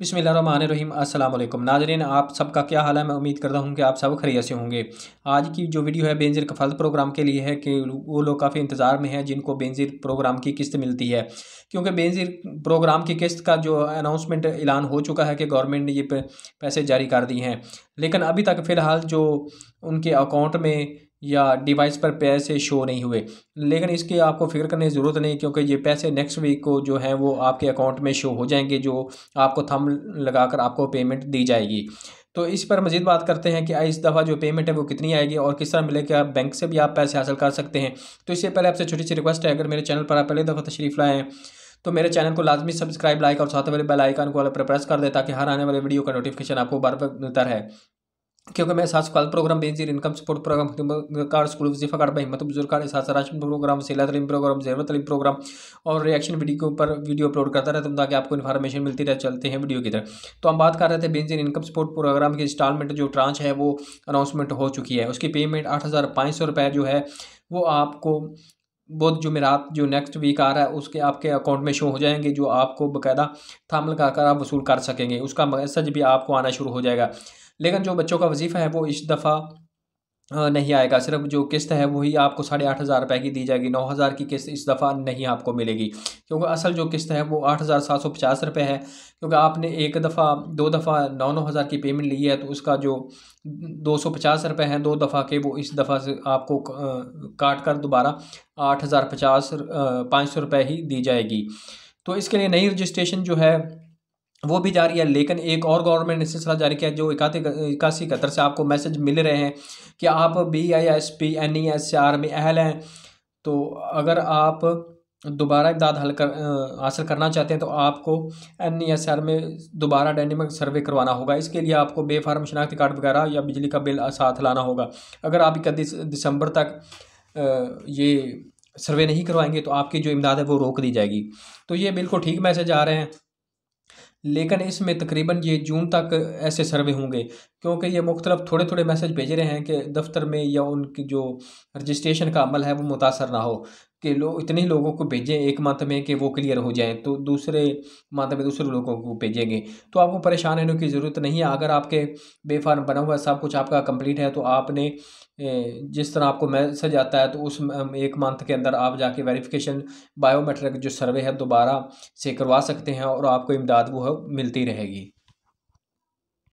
बिसमीम अल्लाम नाजरीन आप सबका क्या हाल है मैं उम्मीद करता हूँ कि आप सब खरीय से होंगे आज की जो वीडियो है बेनज़िर कफालत प्रोग्राम के लिए है कि वो लोग काफ़ी इंतज़ार में हैं जिनको बेनज़िर प्रोग्राम की किस्त मिलती है क्योंकि बेनज़िर प्रोग्राम की किस्त का जो अनाउंसमेंट ऐलान हो चुका है कि गवर्नमेंट ने ये पैसे जारी कर दिए हैं लेकिन अभी तक फ़िलहाल जो उनके अकाउंट में या डिवाइस पर पैसे शो नहीं हुए लेकिन इसकी आपको फिक्र करने की ज़रूरत नहीं क्योंकि ये पैसे नेक्स्ट वीक को जो है वो आपके अकाउंट में शो हो जाएंगे जो आपको थम लगाकर आपको पेमेंट दी जाएगी तो इस पर मजीद बात करते हैं कि इस दफ़ा जो पेमेंट है वो कितनी आएगी और किस तरह मिलेगी आप बैंक से भी आप पैसे हासिल कर सकते हैं तो इससे पहले आपसे छोटी सी रिक्वेस्ट है अगर मेरे चैनल पर आप पहले दफ़ा तशरीफ़ लाए हैं तो मेरे चैनल को लाजमी सब्सक्राइब लाइक और साथ वाले बेल आइकन को पर प्रेस कर दें ताकि हर आने वाले वीडियो का नोटिफिकेशन आपको बार बार मिलता रहे क्योंकि मैं सास काल program Benazir income support program card school वजीफा कार्ड हिम्मत बुजुर्ग कार्ड सास राशन प्रोग्राम सेला तलीम प्रोग्राम जरूरत तलीम प्रोग्राम और रिएक्शन वीडियो के ऊपर वीडियो अपलोड करता रहता हूँ ताकि आपको इन्फॉर्मेशन मिलती रहे चलते हैं वीडियो की तरह तो हम बात कर रहे थे बेंजीर इनकम सपोर्ट प्रोग्राम की इंस्टॉलमेंट जो ट्रांच है वो अनाउंसमेंट हो चुकी है उसकी पेमेंट आठ हज़ार पाँच सौ रुपये जो है वो आपको जो जुमेरात जो नेक्स्ट वीक आ रहा है उसके आपके अकाउंट में शो हो जाएंगे जो आपको बकायदा थाम लगा कर आप वसूल कर सकेंगे उसका मैसेज भी आपको आना शुरू हो जाएगा लेकिन जो बच्चों का वजीफ़ा है वो इस दफ़ा नहीं आएगा सिर्फ जो किस्त है वही आपको साढ़े आठ हज़ार रुपये की दी जाएगी नौ हज़ार की किस्त इस दफ़ा नहीं आपको मिलेगी क्योंकि असल जो किस्त है वो आठ हज़ार सात सौ पचास रुपये है क्योंकि आपने एक दफ़ा दो दफ़ा नौ नौ हज़ार की पेमेंट ली है तो उसका जो दो सौ पचास रुपये हैं दो दफ़ा के वो इस दफ़ा से आपको काट कर दोबारा आठ हज़ार पचास पाँच सौ रुपये ही दी जाएगी तो इसके लिए नई रजिस्ट्रेशन जो है वो भी जारी है लेकिन एक और गवर्नमेंट ने सिलसिला जारी किया जो इकती इक्यासी इकहत्तर से आपको मैसेज मिल रहे हैं कि आप B I S P N E S R में अहल हैं तो अगर आप दोबारा इमदाद हल कर हासिल करना चाहते हैं तो आपको एन ई एस आर में दोबारा डेनिमिक सर्वे करवाना होगा इसके लिए आपको बेफार्म शनाख्ती कार्ड वगैरह या बिजली का बिल साथ लाना होगा अगर आप इकतीस दिसंबर तक ये सर्वे नहीं करवाएंगे तो आपकी जो इमदाद है वो रोक दी जाएगी तो ये बिल्कुल ठीक मैसेज आ रहे हैं लेकिन इसमें तकरीबन ये जून तक ऐसे सर्वे होंगे क्योंकि ये मुख्तलिफ थोड़े थोड़े मैसेज भेज रहे हैं कि दफ्तर में या उनकी जो रजिस्ट्रेशन का अमल है वो मुतासर ना हो कि लोग इतने लोगों को भेजें एक मंथ में कि वो क्लियर हो जाएं तो दूसरे मंथ में दूसरे लोगों को भेजेंगे तो आपको परेशान रहने की ज़रूरत नहीं है अगर आपके बेफार्म बना हुआ है सब कुछ आपका कंप्लीट है तो आपने जिस तरह आपको मैसेज आता है तो उस एक मंथ के अंदर आप जाके वेरिफिकेशन बायोमेट्रिक जो सर्वे है दोबारा से करवा सकते हैं और आपको इमदाद वो मिलती रहेगी